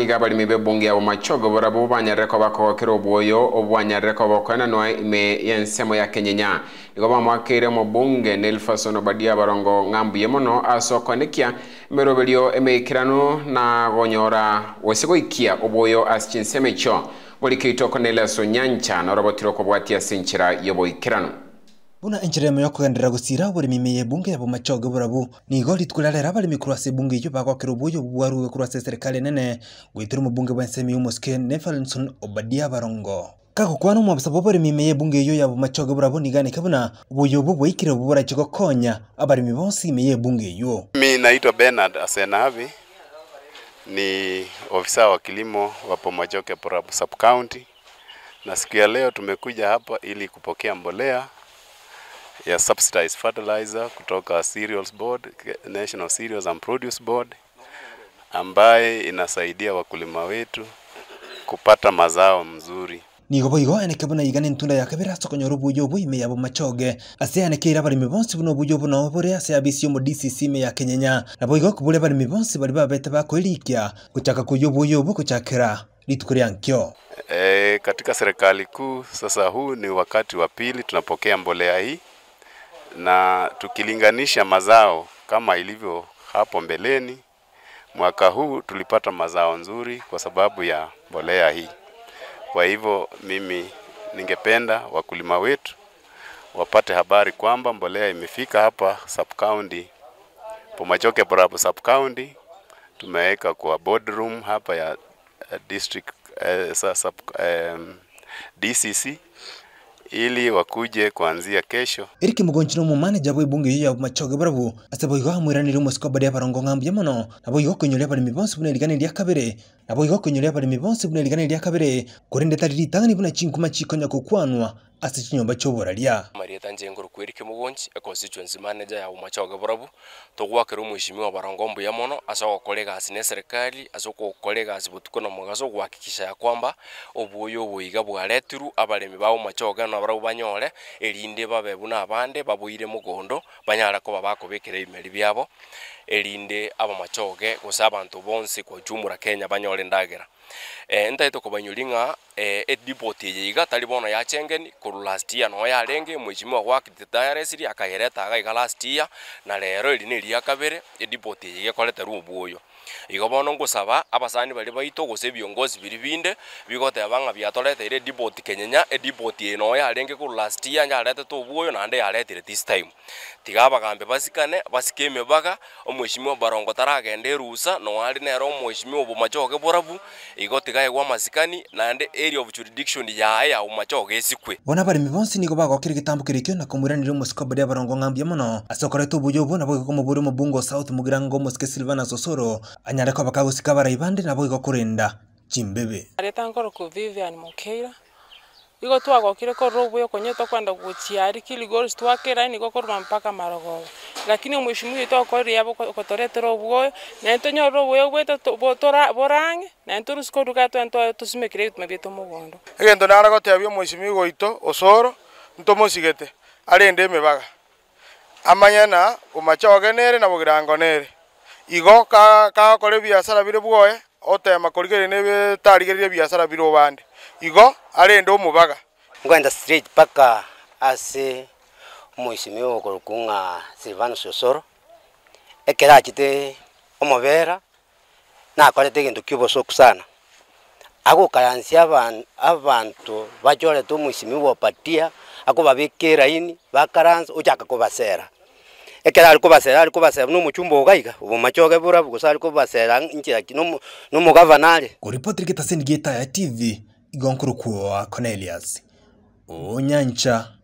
niga barimi be bongia bo machogo bora bo banyareko bakogokera obwoyo obwanyareko bokwenanwa ime yensemo ya kenyenya nigo bamwakire mobunge nelfason obadia barongo ng'ambuye mono asokonekia okwenekia emeroberio emeikirano na gonyora gose goikia obwoyo ase chinsemo echo bori nyancha na orobotire ase enchera yoboikirano buna encheremo yokugendera gusira oboremi meye bunge yabo machoge borabu nigo ritkularera abaremi kurwasa ebunge eywo bagokera obuyo bwaruge kurwasa serikali nene goetera omobunge bwa ensemi y'omosike nefalinson obadia barongo kagokwana omwabisa boboremi ime yebunge eyo yabo machoge borabo niganeke buna buyo obo bwaikire obo chiko konya abaremi bonse ime bunge eyo mi naitwa bernard asenavi ni ofisa wa kilimo wa Pomojoke Borabu sub county, na siku ya leo tumekuja hapa ili kupokea mbolea ya subsidized fertilizer kutoka Cereals Board, National Cereals and Produce Board ambaye inasaidia wakulima wetu kupata mazao mzuri nigo boigo eneke bono igana entunda yakabere ase okonyora bui me yabo machoge ase eneke ere bari bonsi buno obuya buno bore ase abisi mo dcc me ya kenyenya nabo igo kubule bari bonsi bari ba beta ba kolikia kuchaka obuya obo bu kuchakira ria nkio e, eh, katika serikali kuu sasa huu ni wakati wa pili tunapokea mbolea hii na tukilinganisha mazao kama ilivyo hapo mbeleni, mwaka huu tulipata mazao nzuri kwa sababu ya mbolea hii. Kwa hivyo mimi ningependa wakulima wetu wapate habari kwamba mbolea imefika hapa sub county Pomachoke Borabu sub county. Tumeweka kwa boardroom hapa ya eh, district eh, sub, eh, DCC ili wakuje kuanzia kesho Eric Mugonchiro mu manager boibunge ya machoge barabo asaba yiga mwiranire umusiko bari abarongo ngambuye muno nabo yiga kunyole bari mibonsi bune ligane dia kabere nabo yiga kunyole bari mibonsi bune ligane dia kabere kurende tari litangani buna chinkuma chikonya kokwanwa asi chinyomba choboralia marieta njengo rukwirike mugonji constituency manager ya umacha wagaburabu togwakira wa barangombo ya mono ase ogokora egasi na eserikali ase okogokora egasi botuko na omogaso ogwakikisha ya kwamba obuoyo oboiga bwaretiru abaremi ba omacha ogana barabu banyore erinde babe buna abande baboire mugondo banyara koba bakobekera ebimeri byabo erinde abamacha machoge gose abanto bonse jumura kenya banyore ndagera e, eh, ntaete kobanyori ng'a e, eh, dipoti eye talibona tari bono yachengeni iguru last year no ya renge mwijimiwa gwake titayaresiri akagereta agaigala last year na lero iri ni ria kabere edipoti igekorete rubu uyu igo bono ngosaba abasani bari baito gose biongozi biri binde bigoteba ng'a biatoreteire edipoti kenyenya edipoti eno yarenge korwa last year nyaretete obuoyo naende yaretire this time tiga abagambe basikane basike emebaka omweshimiwa barongo taragenda erusa noware nero omweshimiwa obumachoge borabu igo tiga egwa amasikani naende area of jurisdiction yaye ya umachoge esikwe bona abaremi bonsi nigo bagokire gitambukire ikio na komwiranire omosika bari abarongo ng'ambia mono asokorete obuya obwo nabo gikomo bore omo bungo south mugira ngo silvana sosoro anyareko bakagusika baraibande nabo igo kurenda chimbebe areta nkoro ku Vivian Mukeira igo twagokire korora obuya okonye tokwenda guchiari kili goals twakera nigo korwa mpaka marogoba lakini torete robo na ento omwishimu witu okorire yabo okotoretera obuoyo naye tonyorora obuoyo bwetu borange naye torusika oruka twentwayo tusimekire ebituma bietu omogondo egento naragotebia omwishimu goito osoro ntomosigete arende emebaga amanya na gomachoge nere na bogirango nere igo kagakore biasara bire bwoe otema korigereria na ebitarigereria biasara bire obande igo arende omobaga ngwenda straight paka ase omoisimiwa okorokwa ng'a silvano sosoro ekero chite omobera nakorete egento kia obosoku sana agokaransia abanto bachorete omoisimi bwa opatia akobabeka eraini bakaransa ochaka kobasera ekera ari kobasera ari kobasera buna omochumba ogaiga obomache ogebura bosa ari kobasera nchiraki nomogavana are koripoteri getaseni geta ya tv igonkuru kwa cornelius onyancha